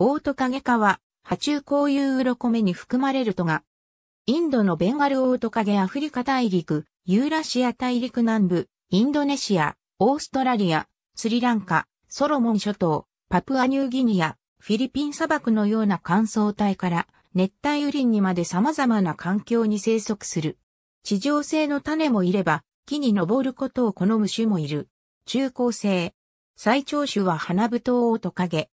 オオトカゲ科は、波中交友ウロコ目に含まれるとが、インドのベンガルオオトカゲアフリカ大陸、ユーラシア大陸南部、インドネシア、オーストラリア、スリランカ、ソロモン諸島、パプアニューギニア、フィリピン砂漠のような乾燥帯から熱帯雨林にまで様々な環境に生息する。地上性の種もいれば、木に登ることを好む種もいる。中高生。最長種は花ブオオトカゲ。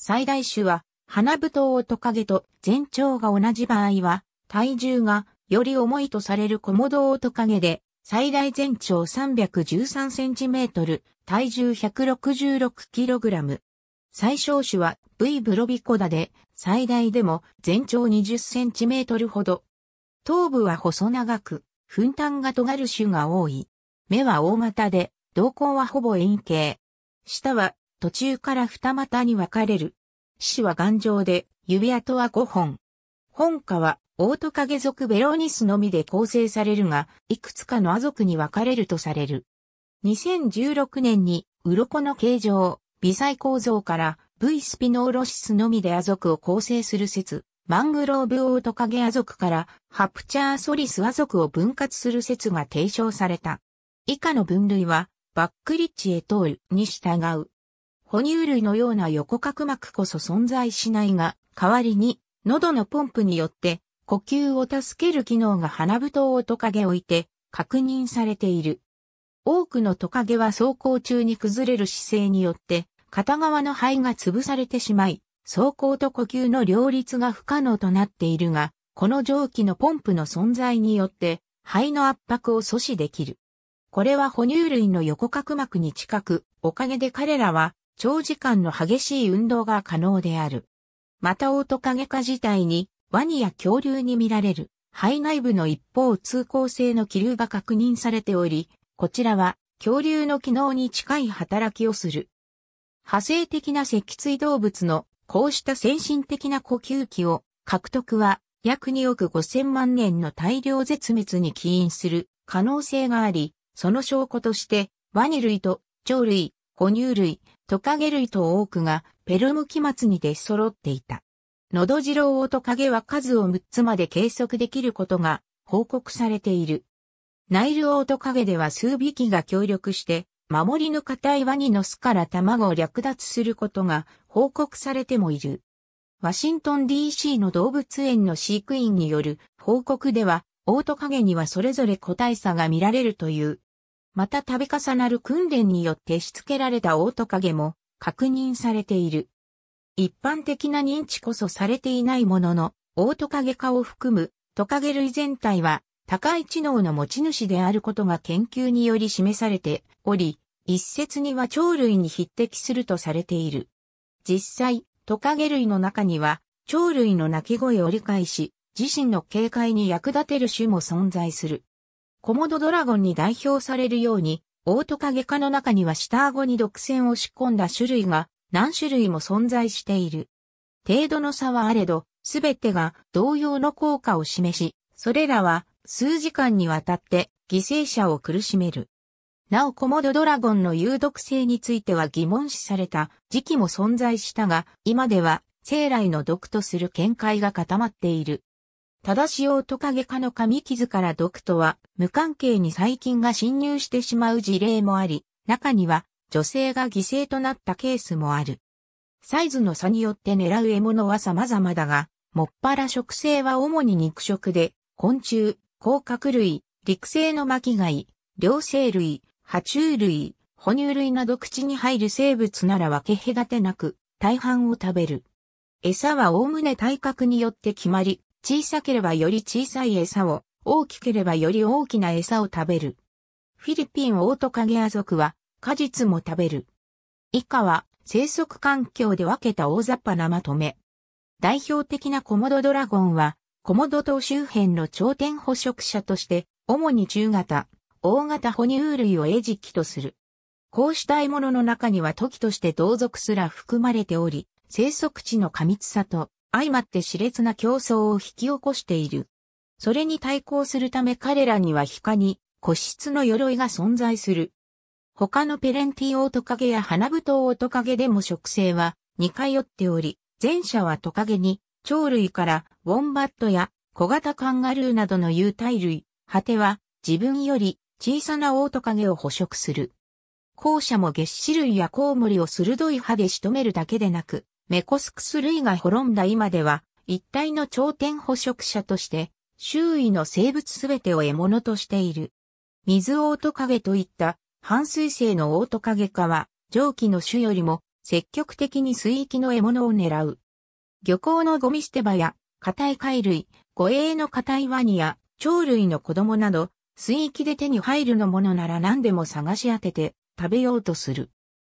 最大種は、花太をトカゲと全長が同じ場合は、体重がより重いとされるコモドオトカゲで、最大全長 313cm、体重 166kg。最小種は V ブロビコダで、最大でも全長 20cm ほど。頭部は細長く、粉炭が尖る種が多い。目は大型で、瞳孔はほぼ円形。舌は途中から二股に分かれる。死は頑丈で、指跡は5本。本家は、オートカゲ族ベロニスのみで構成されるが、いくつかのア族に分かれるとされる。2016年に、鱗の形状、微細構造から、V スピノーロシスのみでア族を構成する説、マングローブオートカゲア族から、ハプチャーソリスア族を分割する説が提唱された。以下の分類は、バックリッチへ通るに従う。哺乳類のような横隔膜こそ存在しないが、代わりに、喉のポンプによって、呼吸を助ける機能が花太をトカゲ置いて、確認されている。多くのトカゲは走行中に崩れる姿勢によって、片側の肺が潰されてしまい、走行と呼吸の両立が不可能となっているが、この蒸気のポンプの存在によって、肺の圧迫を阻止できる。これは哺乳類の横隔膜に近く、おかげで彼らは長時間の激しい運動が可能である。またオオトカゲ科自体にワニや恐竜に見られる肺内部の一方通行性の気流が確認されており、こちらは恐竜の機能に近い働きをする。派生的な脊椎動物のこうした先進的な呼吸器を獲得は約2億5千万年の大量絶滅に起因する可能性があり、その証拠としてワニ類と鳥類、哺乳類、トカゲ類と多くがペルム期末に出揃っていた。ドジロウオトカゲは数を6つまで計測できることが報告されている。ナイルオオトカゲでは数匹が協力して、守りの固いワニの巣から卵を略奪することが報告されてもいる。ワシントン DC の動物園の飼育員による報告では、オオトカゲにはそれぞれ個体差が見られるというまた度重なる訓練によってしつけられたオオトカゲも確認されている。一般的な認知こそされていないものの、オオトカゲ化を含むトカゲ類全体は高い知能の持ち主であることが研究により示されており、一説には鳥類に匹敵するとされている。実際、トカゲ類の中には鳥類の鳴き声を理解し、自身の警戒に役立てる種も存在する。コモドドラゴンに代表されるように、オオトカゲ科の中には下顎に毒腺を仕込んだ種類が何種類も存在している。程度の差はあれど、すべてが同様の効果を示し、それらは数時間にわたって犠牲者を苦しめる。なおコモドドラゴンの有毒性については疑問視された時期も存在したが、今では生来の毒とする見解が固まっている。ただしオオトカゲ科の髪傷から毒とは、無関係に細菌が侵入してしまう事例もあり、中には女性が犠牲となったケースもある。サイズの差によって狙う獲物は様々だが、もっぱら食性は主に肉食で、昆虫、甲殻類、陸生の巻貝、両生類、爬虫類、哺乳類など口に入る生物なら分け隔てなく、大半を食べる。餌はおおむね体格によって決まり、小さければより小さい餌を、大きければより大きな餌を食べる。フィリピンオオトカゲア族は果実も食べる。以下は生息環境で分けた大雑把なまとめ。代表的なコモドドラゴンは、コモド島周辺の頂点捕食者として、主に中型、大型哺乳類を餌食とする。こうした獲物の中には時として同族すら含まれており、生息地の過密さと相まって熾烈な競争を引き起こしている。それに対抗するため彼らには他に個室の鎧が存在する。他のペレンティオオトカゲや花太オオトカゲでも植生は似通っており、前者はトカゲに鳥類からウォンバットや小型カンガルーなどの有体類、果ては自分より小さなオオトカゲを捕食する。後者も月歯類やコウモリを鋭い歯で仕留めるだけでなく、メコスクス類が滅んだ今では、一体の頂点捕食者として、周囲の生物すべてを獲物としている。水オオトカゲといった半水性のオオトカゲ化は、蒸気の種よりも積極的に水域の獲物を狙う。漁港のゴミ捨て場や、硬い貝類、護衛の硬いワニや、鳥類の子供など、水域で手に入るのものなら何でも探し当てて食べようとする。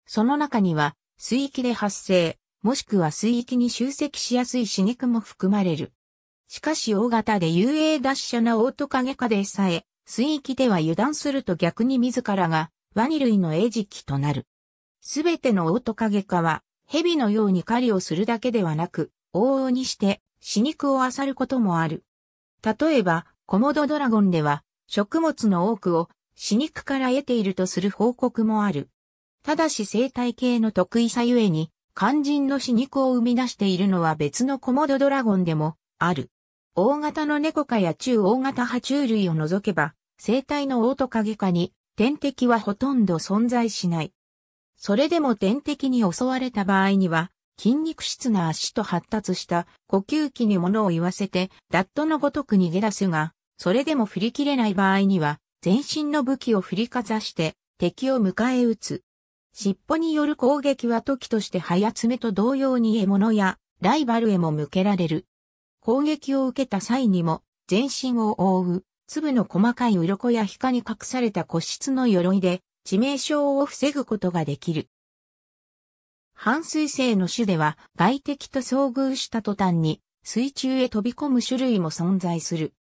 その中には、水域で発生、もしくは水域に集積しやすい刺激も含まれる。しかし大型で遊泳脱者なオオトカゲ科でさえ、水域では油断すると逆に自らがワニ類の餌食となる。すべてのオオトカゲ科は、蛇のように狩りをするだけではなく、往々にして死肉を漁ることもある。例えば、コモドドラゴンでは、食物の多くを死肉から得ているとする報告もある。ただし生態系の得意さゆえに、肝心の死肉を生み出しているのは別のコモドドラゴンでも、ある。大型の猫科や中大型爬虫類を除けば、生体のオオトカゲ科に天敵はほとんど存在しない。それでも天敵に襲われた場合には、筋肉質な足と発達した呼吸器に物を言わせて、ダットのごとく逃げ出すが、それでも振り切れない場合には、全身の武器を振りかざして敵を迎え撃つ。尻尾による攻撃は時として早爪と同様に獲物やライバルへも向けられる。攻撃を受けた際にも全身を覆う粒の細かい鱗や皮下に隠された個室の鎧で致命傷を防ぐことができる。半水性の種では外敵と遭遇した途端に水中へ飛び込む種類も存在する。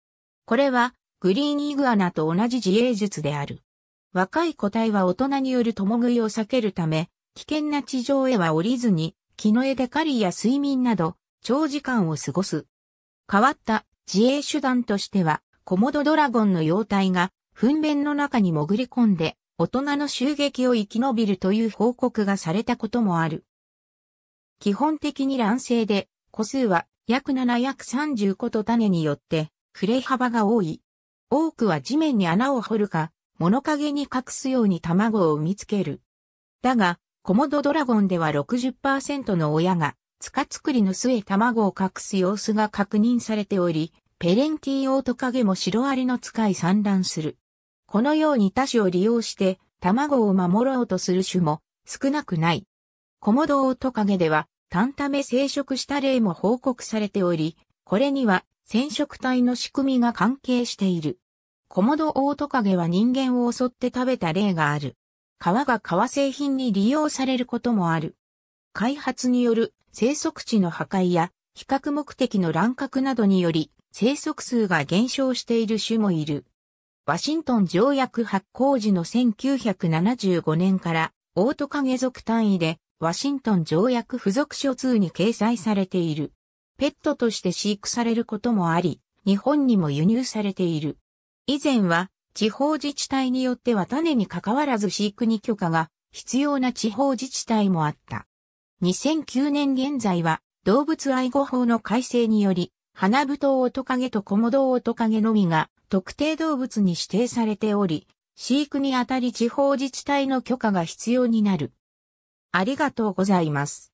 これはグリーンイグアナと同じ自衛術である。若い個体は大人による共食いを避けるため、危険な地上へは降りずに、木の枝狩りや睡眠など、長時間を過ごす。変わった自衛手段としては、コモドドラゴンの幼体が、糞便の中に潜り込んで、大人の襲撃を生き延びるという報告がされたこともある。基本的に卵性で、個数は約7 30個と種によって、触れ幅が多い。多くは地面に穴を掘るか、物陰に隠すように卵を産みつける。だが、コモドドラゴンでは60%の親が、塚作りの末卵を隠す様子が確認されており、ペレンティオートカゲもシロアリの使い産卵する。このように他種を利用して、卵を守ろうとする種も少なくない。コモドオートカゲでは、タンタメ生殖した例も報告されており、これには染色体の仕組みが関係している。コモドオオトカゲは人間を襲って食べた例がある。皮が革製品に利用されることもある。開発による生息地の破壊や比較目的の乱獲などにより生息数が減少している種もいる。ワシントン条約発行時の1975年からオオトカゲ族単位でワシントン条約付属書通に掲載されている。ペットとして飼育されることもあり、日本にも輸入されている。以前は地方自治体によっては種に関わらず飼育に許可が必要な地方自治体もあった。2009年現在は動物愛護法の改正により、花とうオトカゲとコモドオトカゲのみが特定動物に指定されており、飼育にあたり地方自治体の許可が必要になる。ありがとうございます。